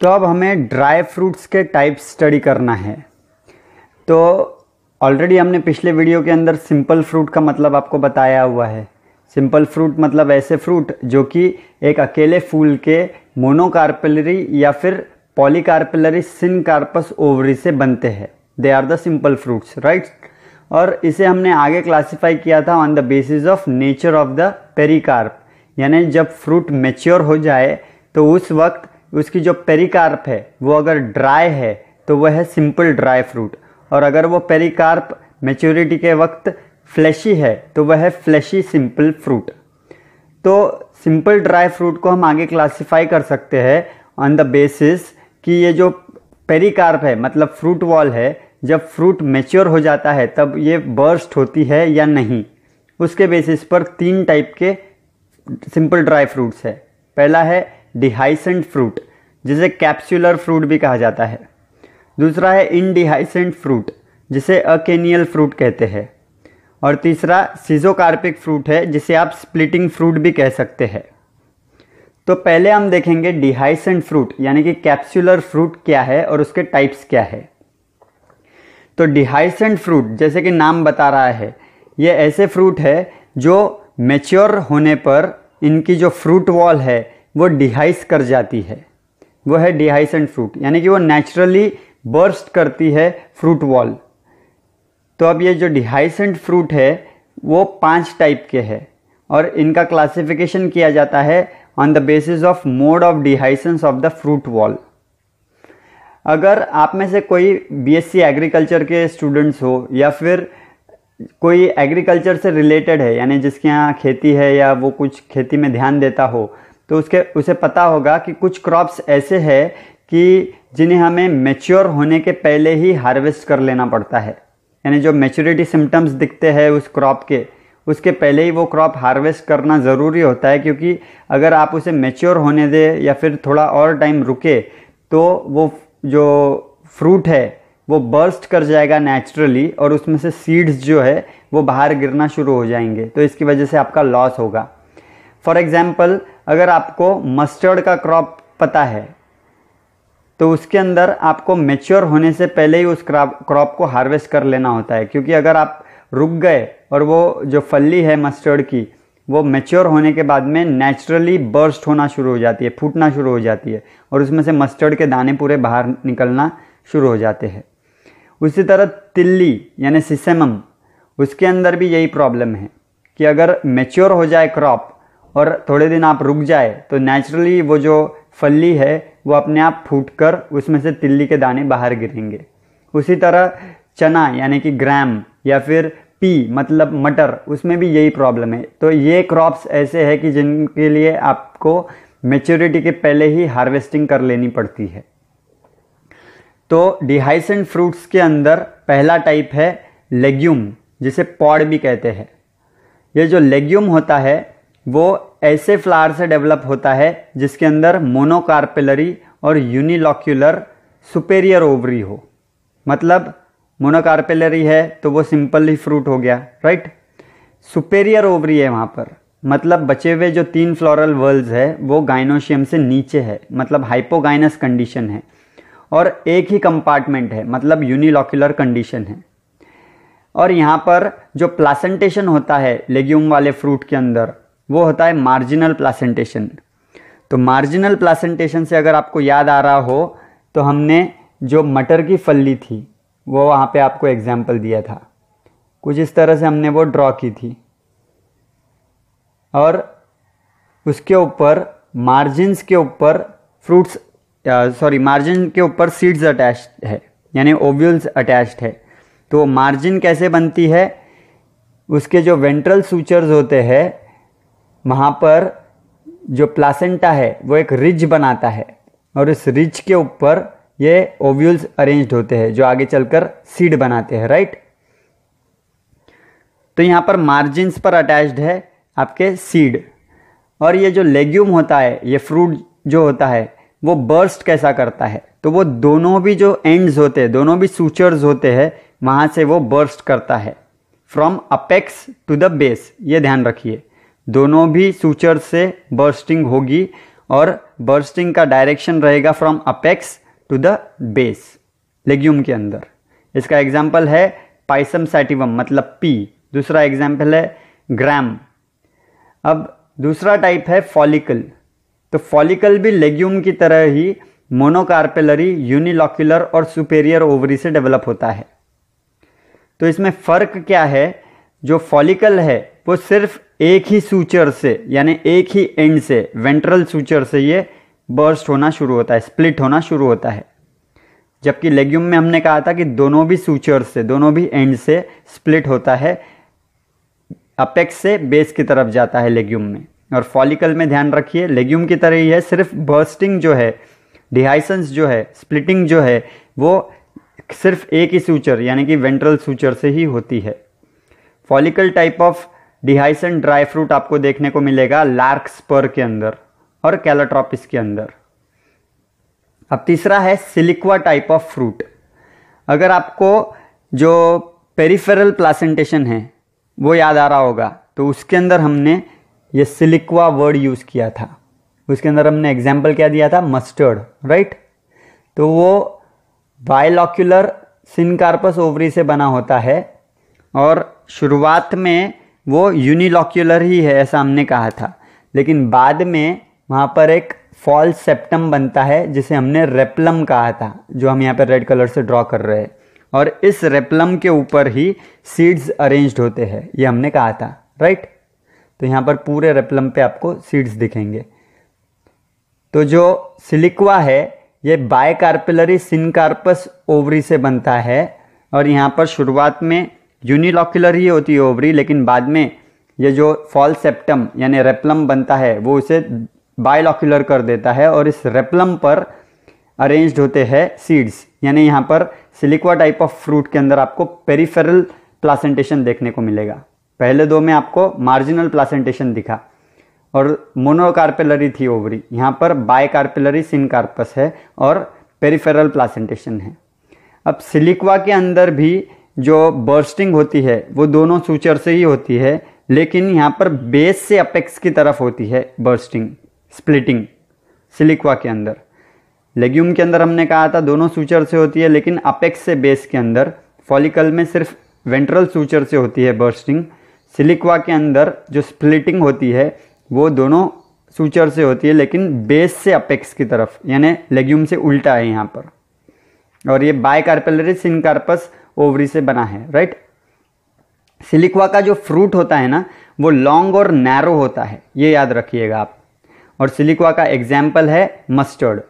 तो अब हमें ड्राई फ्रूट्स के टाइप स्टडी करना है तो ऑलरेडी हमने पिछले वीडियो के अंदर सिंपल फ्रूट का मतलब आपको बताया हुआ है सिंपल फ्रूट मतलब ऐसे फ्रूट जो कि एक अकेले फूल के मोनोकार्पेलरी या फिर पॉलीकार्पेलरी सिनकार्पस ओवरी से बनते हैं they are the simple fruits right और इसे हमने आगे क्लासिफाई किया था on the basis of nature of the pericarp यानी जब फ्रूट मेच्योर हो जाए तो उस वक्त उसकी जो पेरिकार्प है वो अगर ड्राई है तो वह है सिंपल ड्राई फ्रूट और अगर वो पेरिकार्प मेच्योरिटी के वक्त फ्लैशी है तो वह है फ्लैशी सिंपल फ्रूट तो सिंपल ड्राई फ्रूट को हम आगे क्लासिफाई कर सकते हैं ऑन द बेसिस कि ये जो पेरिकार्प है मतलब फ्रूट वॉल है जब फ्रूट मेच्योर हो जाता है तब ये बर्स्ट होती है या नहीं उसके बेसिस पर तीन टाइप के सिंपल ड्राई फ्रूट्स है पहला है डिहाइसेंट फ्रूट जिसे कैप्सुलर फ्रूट भी कहा जाता है दूसरा है इनडिहाइसेंट फ्रूट जिसे अकेनियल फ्रूट कहते हैं और तीसरा सीजोकार्पिक फ्रूट है जिसे आप स्प्लिटिंग फ्रूट भी कह सकते हैं तो पहले हम देखेंगे डिहाइसेंट फ्रूट यानी कि कैप्सुलर फ्रूट क्या है और उसके टाइप्स क्या है तो डिहाइसेंट फ्रूट जैसे कि नाम बता रहा है ये ऐसे फ्रूट है जो मेच्योर होने पर इनकी जो फ्रूट वॉल है वो डिहाइस कर जाती है वो है डिहाइसेंट फ्रूट यानी कि वो नेचुरली बर्स्ट करती है फ्रूट वॉल तो अब ये जो डिहाइसेंट फ्रूट है वो पांच टाइप के है और इनका क्लासिफिकेशन किया जाता है on the basis of mode of dehiscence of the fruit wall अगर आप में से कोई बीएससी एग्रीकल्चर के स्टूडेंट्स हो या फिर कोई एग्रीकल्चर से रिलेटेड है यानी जिसके यहाँ खेती है या वो कुछ खेती में ध्यान देता हो तो उसके उसे पता होगा कि कुछ क्रॉप्स ऐसे हैं कि जिन्हें हमें मेच्योर होने के पहले ही हार्वेस्ट कर लेना पड़ता है यानी जो मेच्योरिटी सिम्टम्स दिखते हैं उस क्रॉप के उसके पहले ही वो क्रॉप हार्वेस्ट करना ज़रूरी होता है क्योंकि अगर आप उसे मेच्योर होने दें या फिर थोड़ा और टाइम रुके तो वो जो फ्रूट है वो बर्स्ट कर जाएगा नेचुरली और उसमें से सीड्स जो है वो बाहर गिरना शुरू हो जाएंगे तो इसकी वजह से आपका लॉस होगा फॉर एग्ज़ाम्पल अगर आपको मस्टर्ड का क्रॉप पता है तो उसके अंदर आपको मेच्योर होने से पहले ही उस क्रॉप को हार्वेस्ट कर लेना होता है क्योंकि अगर आप रुक गए और वो जो फली है मस्टर्ड की वो मेच्योर होने के बाद में नेचुरली बर्स्ट होना शुरू हो जाती है फूटना शुरू हो जाती है और उसमें से मस्टर्ड के दाने पूरे बाहर निकलना शुरू हो जाते हैं उसी तरह तिल्ली यानी सिसेमम उसके अंदर भी यही प्रॉब्लम है कि अगर मेच्योर हो जाए क्रॉप और थोड़े दिन आप रुक जाए तो नेचुरली वो जो फली है वो अपने आप फूट कर उसमें से तिल्ली के दाने बाहर गिरेंगे उसी तरह चना यानी कि ग्राम या फिर पी मतलब मटर उसमें भी यही प्रॉब्लम है तो ये क्रॉप्स ऐसे हैं कि जिनके लिए आपको मेच्योरिटी के पहले ही हार्वेस्टिंग कर लेनी पड़ती है तो डिहाइसेंट फ्रूट्स के अंदर पहला टाइप है लेग्यूम जिसे पौड़ भी कहते हैं ये जो लेग्यूम होता है वो ऐसे फ्लावर से डेवलप होता है जिसके अंदर मोनोकार्पेलरी और यूनिलॉक्यूलर सुपेरियर ओवरी हो मतलब मोनोकार्पेलरी है तो वो सिंपल ही फ्रूट हो गया राइट सुपेरियर ओवरी है वहाँ पर मतलब बचे हुए जो तीन फ्लोरल वर्ल्स है वो गाइनोशियम से नीचे है मतलब हाइपोगाइनस कंडीशन है और एक ही कंपार्टमेंट है मतलब यूनिलॉक्यूलर कंडीशन है और यहाँ पर जो प्लासेंटेशन होता है लेग्यूम वाले फ्रूट के अंदर वो होता है मार्जिनल प्लासेंटेशन तो मार्जिनल प्लासेंटेशन से अगर आपको याद आ रहा हो तो हमने जो मटर की फल्ली थी वो वहाँ पे आपको एग्जाम्पल दिया था कुछ इस तरह से हमने वो ड्रॉ की थी और उसके ऊपर मार्जिन्स के ऊपर फ्रूट्स सॉरी मार्जिन के ऊपर सीड्स अटैच है यानी ओव्यूल्स अटैच्ड है तो मार्जिन कैसे बनती है उसके जो वेंट्रल सूचर्स होते हैं वहाँ पर जो प्लासेंटा है वो एक रिज बनाता है और इस रिज के ऊपर ये ओव्यूल्स अरेंज्ड होते हैं जो आगे चलकर सीड बनाते हैं राइट तो यहाँ पर मार्जिन्स पर अटैच्ड है आपके सीड और ये जो लेग्यूम होता है ये फ्रूट जो होता है वो बर्स्ट कैसा करता है तो वो दोनों भी जो एंड्स होते हैं दोनों भी सूचर्स होते हैं वहाँ से वो बर्स्ट करता है from apex to the base ये ध्यान रखिए दोनों भी सूचर से बर्स्टिंग होगी और बर्स्टिंग का डायरेक्शन रहेगा from apex to the base legume के अंदर इसका एग्जाम्पल है पाइसम सैटिवम मतलब पी दूसरा एग्जाम्पल है ग्राम अब दूसरा टाइप है फॉलिकल तो फॉलिकल भी लेग्यूम की तरह ही मोनोकार्पेलरी यूनिलॉक्यूलर और सुपेरियर ओवरी से डेवलप होता है तो इसमें फ़र्क क्या है जो फॉलिकल है वो सिर्फ एक ही सूचर से यानी एक ही एंड से वेंट्रल सूचर से ये बर्स्ट होना शुरू होता है स्प्लिट होना शुरू होता है जबकि लेग्यूम में हमने कहा था कि दोनों भी सूचर से दोनों भी एंड से स्प्लिट होता है अपेक्स से बेस की तरफ जाता है लेग्यूम में और फॉलिकल में ध्यान रखिए लेग्यूम की तरह ही है सिर्फ बर्स्टिंग जो है डिहाइसेंस जो है स्प्लिटिंग जो है वो सिर्फ एक ही सूचर यानी कि वेंट्रल सूचर से ही होती है follicle type of dehiscent dry fruit आपको देखने को मिलेगा लार्कस्पर के अंदर और कैलाट्रॉपिस के अंदर अब तीसरा है सिलिक्वा टाइप ऑफ फ्रूट अगर आपको जो पेरिफेरल प्लासेंटेशन है वो याद आ रहा होगा तो उसके अंदर हमने ये सिलिक्वा वर्ड यूज़ किया था उसके अंदर हमने एग्जाम्पल क्या दिया था मस्टर्ड राइट तो वो बायलॉक्यूलर सिनकार्पस ओवरी से बना होता है और शुरुआत में वो यूनिलॉक्यूलर ही है ऐसा हमने कहा था लेकिन बाद में वहाँ पर एक फॉल्स सेप्टम बनता है जिसे हमने रेपलम कहा था जो हम यहाँ पर रेड कलर से ड्रॉ कर रहे हैं और इस रेपलम के ऊपर ही सीड्स अरेंज्ड होते हैं ये हमने कहा था राइट तो यहाँ पर पूरे रेपलम पे आपको सीड्स दिखेंगे तो जो सिलिक्वा है ये बायकार्पिलरी सिनकार्पस ओवरी से बनता है और यहाँ पर शुरुआत में यूनिलॉक्यूलर ही होती है ओवरी लेकिन बाद में ये जो फॉल सेप्टम यानी रेप्लम बनता है वो उसे बायलॉक्यूलर कर देता है और इस रेप्लम पर अरेंज्ड होते हैं सीड्स यानी यहाँ पर सिलिकवा टाइप ऑफ फ्रूट के अंदर आपको पेरीफेरल प्लासेंटेशन देखने को मिलेगा पहले दो में आपको मार्जिनल प्लासेंटेशन दिखा और मोनोकार्पेलरी थी ओवरी यहाँ पर बायकार्पेलरी सिनकार्पस है और पेरीफेरल प्लासेंटेशन है अब सिलिकवा के अंदर भी जो बर्स्टिंग होती है वो दोनों सूचर से ही होती है लेकिन यहाँ पर बेस से अपेक्स की तरफ होती है बर्स्टिंग स्प्लिटिंग सिलिकवा के अंदर लेग्यूम के अंदर हमने कहा था दोनों सूचर से होती है लेकिन अपेक्स से बेस के अंदर फॉलिकल में सिर्फ वेंट्रल सूचर से होती है बर्स्टिंग सिलिकवा के अंदर जो स्प्लिटिंग होती है वो दोनों सूचर से होती है लेकिन बेस से अपेक्स की तरफ यानी लेग्यूम से उल्टा है यहाँ पर और ये बायकार्पेलरिस इनकार्पस ओवरी से बना है राइट सिलिकवा का जो फ्रूट होता है ना वो लॉन्ग और नैरो होता है ये याद रखिएगा आप और सिलिकवा का एग्जाम्पल है मस्टर्ड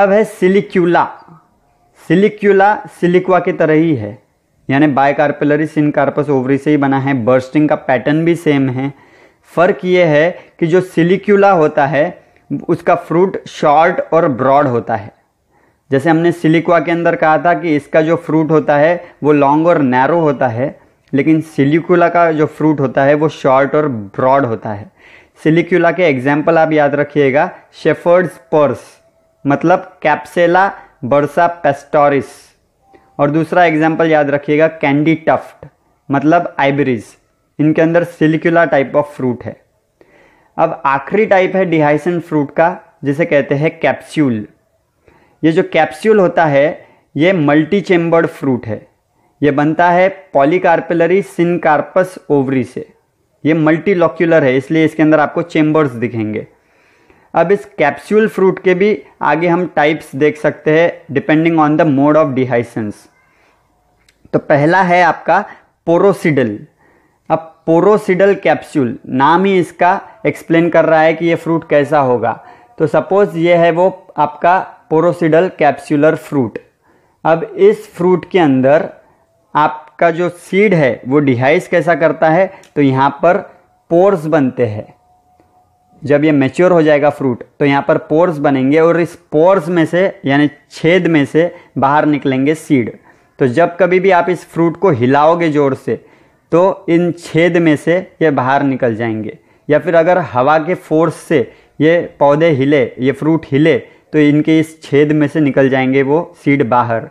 अब है सिलिक्यूला सिलिक्यूला सिलिकवा की तरह ही है यानी बायकार्पेलरी सिनकार्पस ओवरी से ही बना है बर्स्टिंग का पैटर्न भी सेम है फ़र्क ये है कि जो सिलिक्यूला होता है उसका फ्रूट शॉर्ट और ब्रॉड होता है जैसे हमने सिलिकुआ के अंदर कहा था कि इसका जो फ्रूट होता है वो लॉन्ग और नैरो होता है लेकिन सिलिकुला का जो फ्रूट होता है वो शॉर्ट और ब्रॉड होता है सिलिकुला के एग्जाम्पल आप याद रखिएगा शेफर्ड्स पर्स मतलब कैप्सेला बर्सा पेस्टोरिस और दूसरा एग्जाम्पल याद रखिएगा कैंडी टफ्ट मतलब आइबरीज इनके अंदर सिलिकुला टाइप ऑफ फ्रूट है अब आखिरी टाइप है डिहाइसन फ्रूट का जिसे कहते हैं कैप्स्यूल ये जो कैप्स्यूल होता है ये मल्टी चेम्बर्ड फ्रूट है ये बनता है पॉलीकार्पेलरी सिनकार्पस ओवरी से ये मल्टी लॉक्यूलर है इसलिए इसके अंदर आपको चेम्बर्स दिखेंगे अब इस कैप्सूल फ्रूट के भी आगे हम टाइप्स देख सकते हैं depending on the mode of dehiscence तो पहला है आपका पोरोसिडल अब पोरोसिडल कैप्सूल नाम ही इसका एक्सप्लेन कर रहा है कि ये फ्रूट कैसा होगा तो सपोज़ ये है वो आपका पोरोसिडल कैप्सुलर फ्रूट अब इस फ्रूट के अंदर आपका जो सीड है वो डिहाइस कैसा करता है तो यहाँ पर पोर्स बनते हैं जब ये मेच्योर हो जाएगा फ्रूट तो यहाँ पर पोर्स बनेंगे और इस पोर्स में से यानी छेद में से बाहर निकलेंगे सीड तो जब कभी भी आप इस फ्रूट को हिलाओगे ज़ोर से तो इन छेद में से ये बाहर निकल जाएंगे या फिर अगर हवा के फोर्स से ये पौधे हिले ये फ्रूट हिले तो इनके इस छेद में से निकल जाएंगे वो सीड बाहर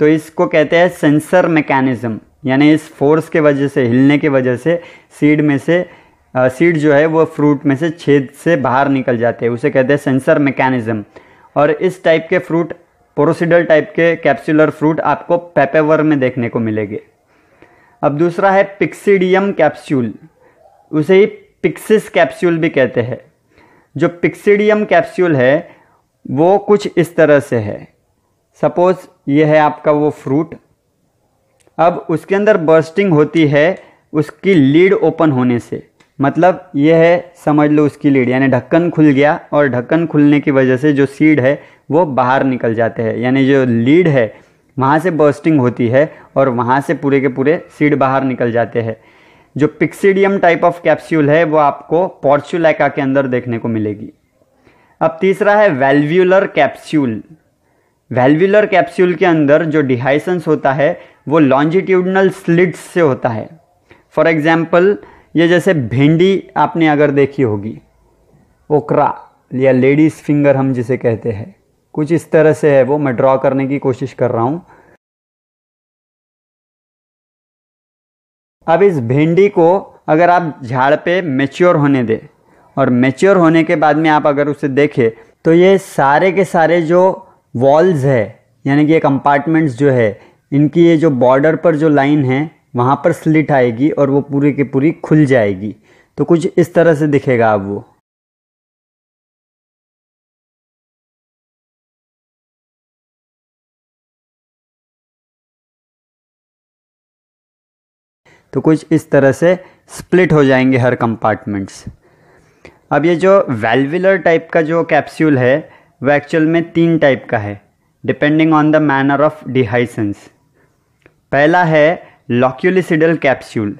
तो इसको कहते हैं सेंसर मैकेनिज़्म यानी इस फोर्स के वजह से हिलने की वजह से सीड में से सीड जो है वो फ्रूट में से छेद से बाहर निकल जाते हैं उसे कहते हैं सेंसर मैकेनिज़्म और इस टाइप के फ्रूट पोरोसिडल टाइप के कैप्सुलर फ्रूट आपको पेपेवर में देखने को मिलेंगे अब दूसरा है पिक्सिडियम कैप्सूल उसे ही पिक्सिस कैप्सूल भी कहते हैं जो पिक्सिडियम कैप्सूल है वो कुछ इस तरह से है सपोज़ ये है आपका वो फ्रूट अब उसके अंदर बर्स्टिंग होती है उसकी लीड ओपन होने से मतलब यह है समझ लो उसकी लीड यानी ढक्कन खुल गया और ढक्कन खुलने की वजह से जो सीड है वो बाहर निकल जाते हैं यानी जो लीड है वहाँ से बर्स्टिंग होती है और वहाँ से पूरे के पूरे सीड बाहर निकल जाते हैं जो पिक्सीडियम टाइप ऑफ कैप्सूल है वो आपको पॉर्चुलैका के अंदर देखने को मिलेगी अब तीसरा है वेल्व्यूलर कैप्स्यूल वेल्व्यूलर कैप्स्यूल के अंदर जो डिहाइसेंस होता है वो लॉन्जिट्यूडनल स्लिट्स से होता है फॉर एग्जाम्पल ये जैसे भिंडी आपने अगर देखी होगी ओकरा या लेडीज़ फिंगर हम जिसे कहते हैं कुछ इस तरह से है वो मैं ड्रॉ करने की कोशिश कर रहा हूँ अब इस भिंडी को अगर आप झाड़ पे मेच्योर होने दें और मेच्योर होने के बाद में आप अगर उसे देखें तो ये सारे के सारे जो वॉल्स है यानी कि ये कंपार्टमेंट्स जो है इनकी ये जो बॉर्डर पर जो लाइन है वहाँ पर स्लिट आएगी और वो पूरी की पूरी खुल जाएगी तो कुछ इस तरह से दिखेगा अब वो तो कुछ इस तरह से स्प्लिट हो जाएंगे हर कंपार्टमेंट्स अब ये जो वेलविलर टाइप का जो कैप्सूल है वह एक्चुअल में तीन टाइप का है depending on the manner of dehiscence पहला है लॉक्यूलिसिडल कैप्सूल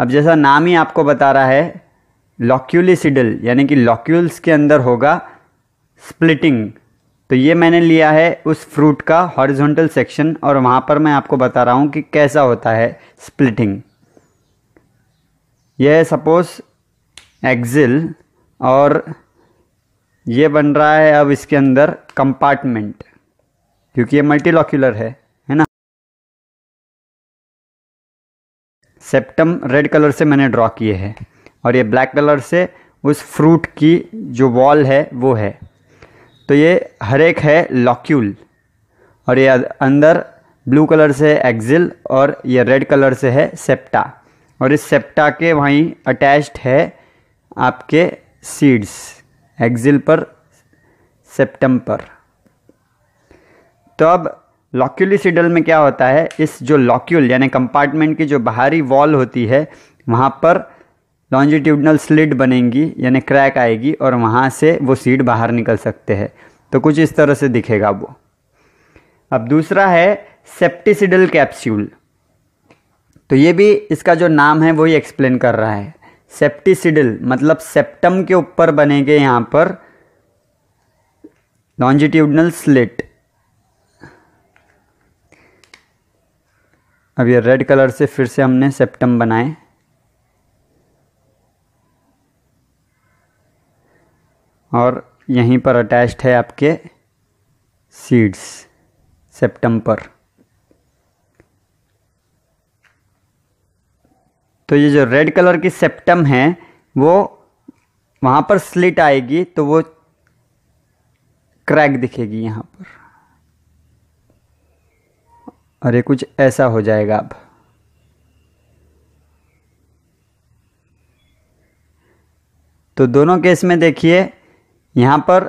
अब जैसा नाम ही आपको बता रहा है लॉक्यूलिसिडल यानी कि लॉक्यूल्स के अंदर होगा स्प्लिटिंग तो ये मैंने लिया है उस फ्रूट का हॉरिजॉन्टल सेक्शन और वहाँ पर मैं आपको बता रहा हूँ कि कैसा होता है स्प्लिटिंग यह सपोज एक्जिल और ये बन रहा है अब इसके अंदर कंपार्टमेंट क्योंकि ये मल्टीलॉक्यूलर है है ना सेप्टम रेड कलर से मैंने ड्रॉ किए हैं और ये ब्लैक कलर से उस फ्रूट की जो वॉल है वो है तो ये हर एक है लॉक्यूल और ये अंदर ब्लू कलर से एक्जिल और ये रेड कलर से है सेप्टा और इस सेप्टा के वहीं अटैच्ड है आपके सीड्स एक्जिल पर सेप्टम पर तो अब लॉक्यूलिसिडल में क्या होता है इस जो लॉक्यूल यानी कंपार्टमेंट की जो बाहरी वॉल होती है वहाँ पर लॉन्जिट्यूडनल स्लिड बनेंगी यानी क्रैक आएगी और वहाँ से वो सीड बाहर निकल सकते हैं तो कुछ इस तरह से दिखेगा वो अब दूसरा है सेप्टिसिडल कैप्स्यूल तो ये भी इसका जो नाम है वही एक्सप्लेन कर रहा है सेप्टिसिडल मतलब सेप्टम के ऊपर बनेंगे यहाँ पर लॉन्जिट्यूडनल स्लिट अब ये रेड कलर से फिर से हमने सेप्टम बनाए और यहीं पर अटैच्ड है आपके सीड्स सेप्टम पर तो ये जो रेड कलर की सेप्टम है वो वहाँ पर स्लिट आएगी तो वो क्रैक दिखेगी यहाँ पर और ये कुछ ऐसा हो जाएगा अब तो दोनों केस में देखिए यहाँ पर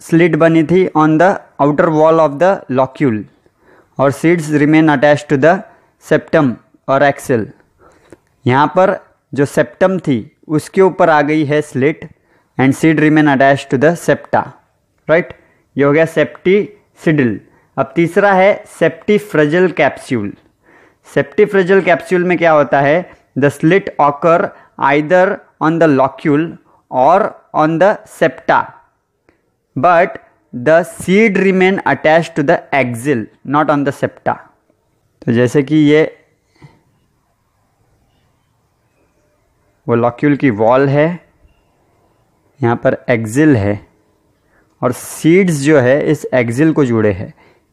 स्लिट बनी थी on the outer wall of the locule और seeds remain attach to the septum और एक्सेल यहाँ पर जो सेप्टम थी उसके ऊपर आ गई है slit and seed remain attach to the septa right ये हो गया सेप्टी सिडल अब तीसरा है septifragal capsule septifragal capsule में क्या होता है the slit occur either on the locule और on the septa but the seed remain attach to the axile not on the septa तो जैसे कि ये वो लॉक्यूल की वॉल है यहाँ पर एक्जिल है और सीड्स जो है इस एक्जिल को जुड़े हैं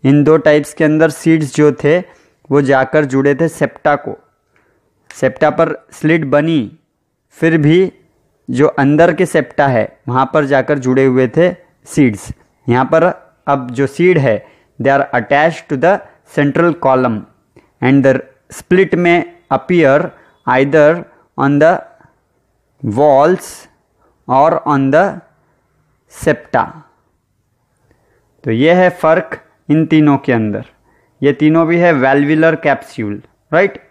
इन दो टाइप्स के अंदर सीड्स जो थे वो जाकर जुड़े थे सेप्टा को सेप्टा पर स्लिट बनी फिर भी जो अंदर के सेप्टा है वहाँ पर जाकर जुड़े हुए थे सीड्स यहाँ पर अब जो सीड है they are attach to the central column and the split में appear either on the walls और ऑन द सेप्टा तो ये है फ़र्क इन तीनों के अंदर ये तीनों भी है वेलविलर कैप्स्यूल राइट